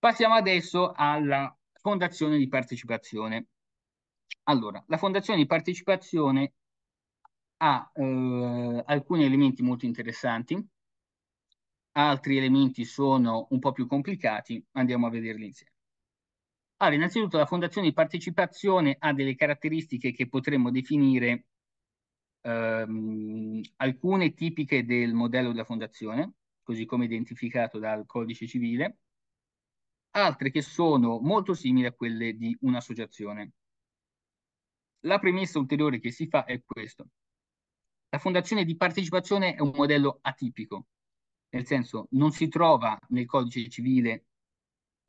Passiamo adesso alla fondazione di partecipazione. Allora, la fondazione di partecipazione ha eh, alcuni elementi molto interessanti, altri elementi sono un po' più complicati, andiamo a vederli insieme. Allora, innanzitutto la fondazione di partecipazione ha delle caratteristiche che potremmo definire ehm, alcune tipiche del modello della fondazione, così come identificato dal codice civile, altre che sono molto simili a quelle di un'associazione. La premessa ulteriore che si fa è questo. La fondazione di partecipazione è un modello atipico, nel senso non si trova nel codice civile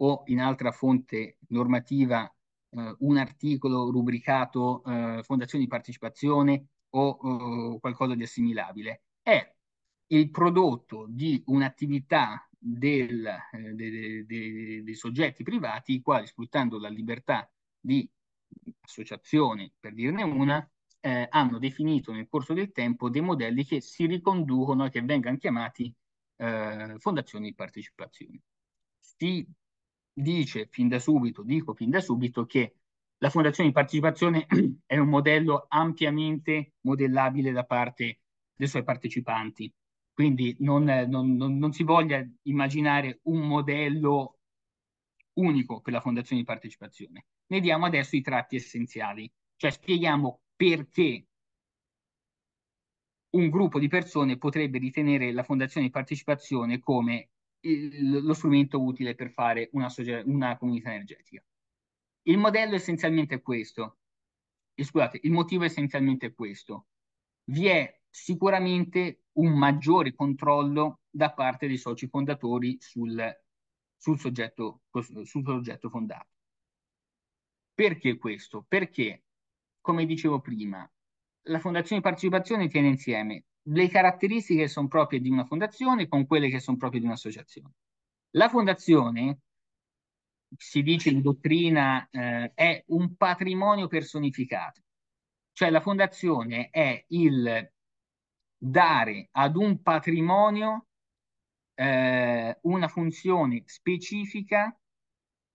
o in altra fonte normativa eh, un articolo rubricato eh, fondazione di partecipazione o eh, qualcosa di assimilabile. È il prodotto di un'attività del, eh, dei, dei, dei soggetti privati, i quali sfruttando la libertà di associazione, per dirne una, eh, hanno definito nel corso del tempo dei modelli che si riconducono e che vengano chiamati eh, fondazioni di partecipazione. Si dice fin da subito, dico fin da subito, che la fondazione di partecipazione è un modello ampiamente modellabile da parte dei suoi partecipanti quindi non, non, non, non si voglia immaginare un modello unico per la fondazione di partecipazione. Ne diamo adesso i tratti essenziali, cioè spieghiamo perché un gruppo di persone potrebbe ritenere la fondazione di partecipazione come il, lo strumento utile per fare una, una, comunità energetica. Il modello essenzialmente è questo. E scusate, il motivo essenzialmente è questo. Vi è sicuramente un maggiore controllo da parte dei soci fondatori sul, sul, soggetto, sul soggetto fondato. Perché questo? Perché, come dicevo prima, la fondazione di partecipazione tiene insieme le caratteristiche che sono proprie di una fondazione con quelle che sono proprie di un'associazione. La fondazione, si dice in dottrina, eh, è un patrimonio personificato, cioè la fondazione è il dare ad un patrimonio eh, una funzione specifica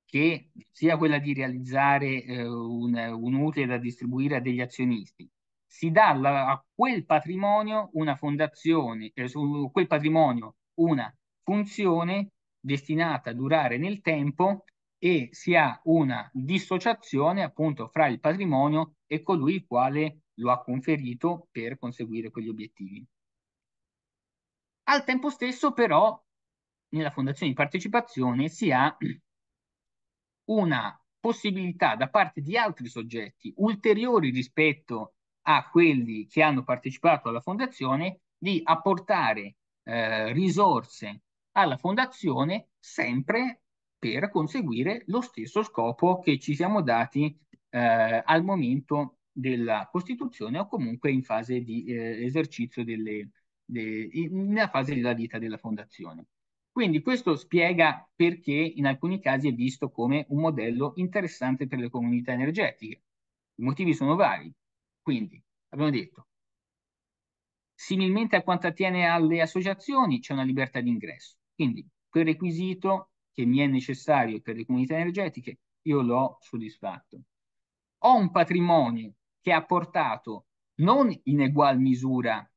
che sia quella di realizzare eh, un, un, utile da distribuire a degli azionisti. Si dà la, a quel patrimonio una fondazione, eh, su quel patrimonio una funzione destinata a durare nel tempo e si ha una dissociazione appunto fra il patrimonio e colui il quale lo ha conferito per conseguire quegli obiettivi. Al tempo stesso, però, nella fondazione di partecipazione si ha una possibilità da parte di altri soggetti ulteriori rispetto a quelli che hanno partecipato alla fondazione di apportare eh, risorse alla fondazione sempre per conseguire lo stesso scopo che ci siamo dati eh, al momento della Costituzione o comunque in fase di eh, esercizio delle, de, in, nella fase della vita della fondazione. Quindi questo spiega perché in alcuni casi è visto come un modello interessante per le comunità energetiche. I motivi sono vari. Quindi, abbiamo detto, similmente a quanto attiene alle associazioni, c'è una libertà d'ingresso. Quindi quel requisito che mi è necessario per le comunità energetiche, io l'ho soddisfatto. Ho un patrimonio che ha portato non in egual misura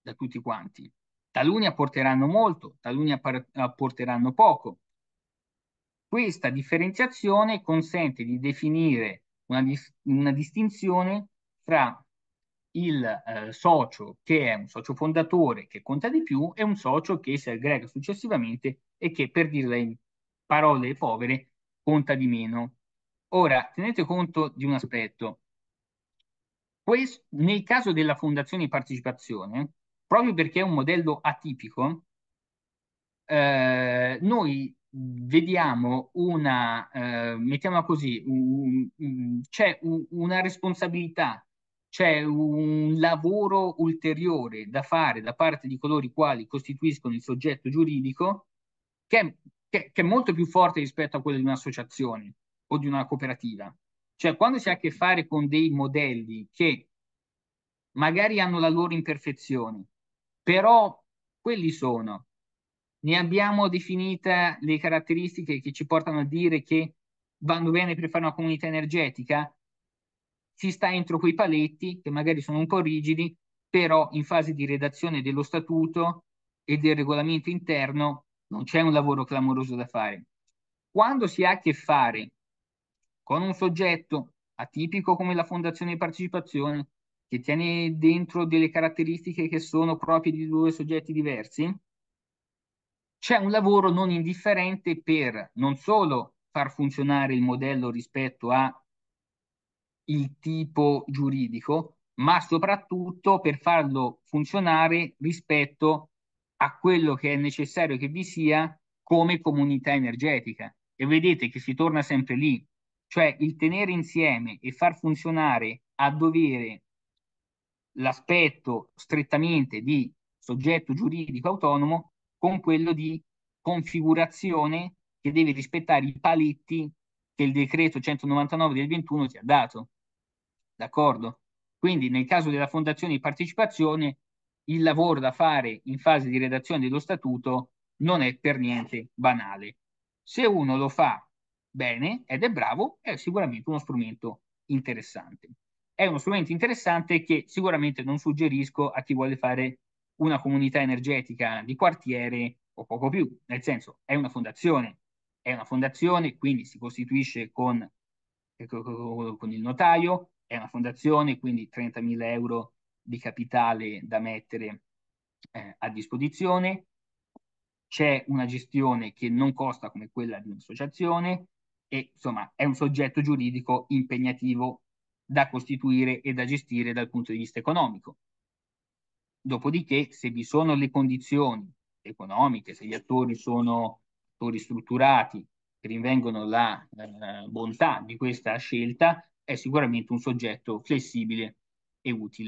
da tutti quanti. Taluni apporteranno molto, taluni apporteranno poco. Questa differenziazione consente di definire una, una distinzione tra il eh, socio che è un socio fondatore che conta di più e un socio che si aggrega successivamente e che, per dirla in parole povere, conta di meno. Ora, tenete conto di un aspetto. Questo, nel caso della fondazione di partecipazione, proprio perché è un modello atipico, eh, noi vediamo una, eh, mettiamola così, c'è una responsabilità, c'è un lavoro ulteriore da fare da parte di coloro i quali costituiscono il soggetto giuridico che, che, che è molto più forte rispetto a quello di un'associazione o di una cooperativa. Cioè, quando si ha a che fare con dei modelli che magari hanno la loro imperfezione, però quelli sono. Ne abbiamo definite le caratteristiche che ci portano a dire che vanno bene per fare una comunità energetica, si sta entro quei paletti che magari sono un po' rigidi, però in fase di redazione dello statuto e del regolamento interno non c'è un lavoro clamoroso da fare. Quando si ha a che fare con un soggetto atipico come la fondazione di partecipazione, che tiene dentro delle caratteristiche che sono proprie di due soggetti diversi, c'è un lavoro non indifferente per non solo far funzionare il modello rispetto a il tipo giuridico, ma soprattutto per farlo funzionare rispetto a quello che è necessario che vi sia come comunità energetica. E vedete che si torna sempre lì, cioè il tenere insieme e far funzionare a dovere l'aspetto strettamente di soggetto giuridico autonomo con quello di configurazione che deve rispettare i paletti che il decreto 199 del 21 ti ha dato. D'accordo? Quindi nel caso della fondazione di partecipazione il lavoro da fare in fase di redazione dello statuto non è per niente banale. Se uno lo fa bene ed è bravo, è sicuramente uno strumento interessante. È uno strumento interessante che sicuramente non suggerisco a chi vuole fare una comunità energetica di quartiere o poco più, nel senso è una fondazione, è una fondazione, quindi si costituisce con, eh, con il notaio, è una fondazione, quindi 30.000 euro di capitale da mettere eh, a disposizione, c'è una gestione che non costa come quella di un'associazione, e insomma è un soggetto giuridico impegnativo da costituire e da gestire dal punto di vista economico. Dopodiché, se vi sono le condizioni economiche, se gli attori sono attori strutturati, che rinvengono la, la eh, bontà di questa scelta, è sicuramente un soggetto flessibile e utile.